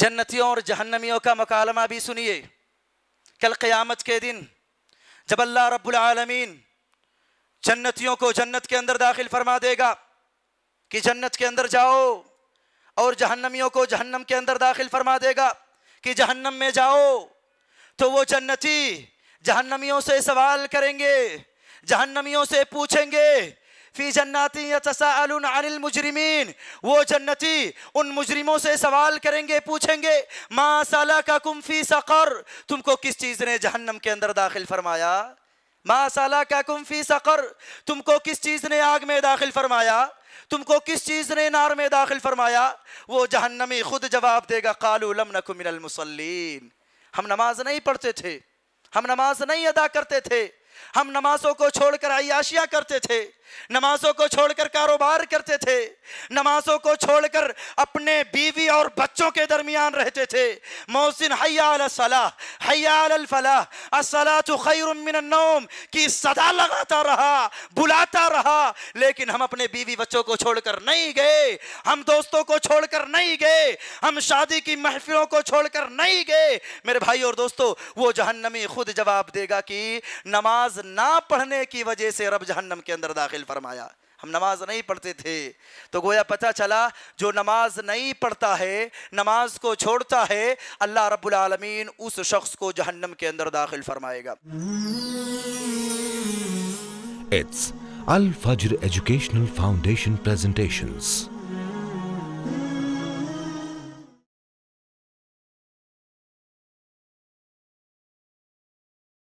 जन्नतियों और जहन्नमियों का मकालमा भी सुनिए कल क़यामत के दिन जब अल्लाह रब्बुल आलमीन जन्नतियों को जन्नत के अंदर दाखिल फरमा देगा कि जन्नत के अंदर जाओ और जहन्नमियों को जहन्नम के अंदर दाखिल फरमा देगा कि जहन्नम में जाओ तो वो जन्नती जहन्नमियों से सवाल करेंगे जहन्नमियों से पूछेंगे फी जन्नाती अनिल मुजरिमीन वो जन्नती उन मुजरिमों से सवाल करेंगे पूछेंगे माँ साला का कुम्फी सकर तुमको किस चीज़ ने जहन्नम के अंदर दाखिल फरमाया माँ साला का कुम्फी सकर तुमको किस चीज़ ने आग में दाखिल फरमाया तुमको किस चीज़ ने नार में दाखिल फरमाया वो जहन्नमी खुद जवाब देगा कालू लम नकुमिनमसलिन हम नमाज नहीं पढ़ते थे हम नमाज नहीं अदा करते थे हम नमाजों को छोड़कर अयाशियाँ करते थे नमाजों को छोड़कर कारोबार करते थे नमाजों को छोड़कर अपने बीवी और बच्चों के दरमियान रहते थे मोहसिन की सदा लगाता रहा बुलाता रहा लेकिन हम अपने बीवी बच्चों को छोड़कर नहीं गए हम दोस्तों को छोड़कर नहीं गए हम शादी की महफिलों को छोड़कर नहीं गए मेरे भाई और दोस्तों वो जहन्नमी खुद जवाब देगा कि नमाज ना पढ़ने की वजह से रब जहन्नम के अंदर दाखिल नाजिल फरमाया हम नमाज नहीं पढ़ते थे तो गोया पता चला जो नमाज नहीं पढ़ता है नमाज को छोड़ता है अल्लाह रब्बुल आलमीन उस शख्स को जहन्नम के अंदर दाखिल फरमाएगा इट्स अल फजर एजुकेशनल फाउंडेशन प्रेजेंटेशंस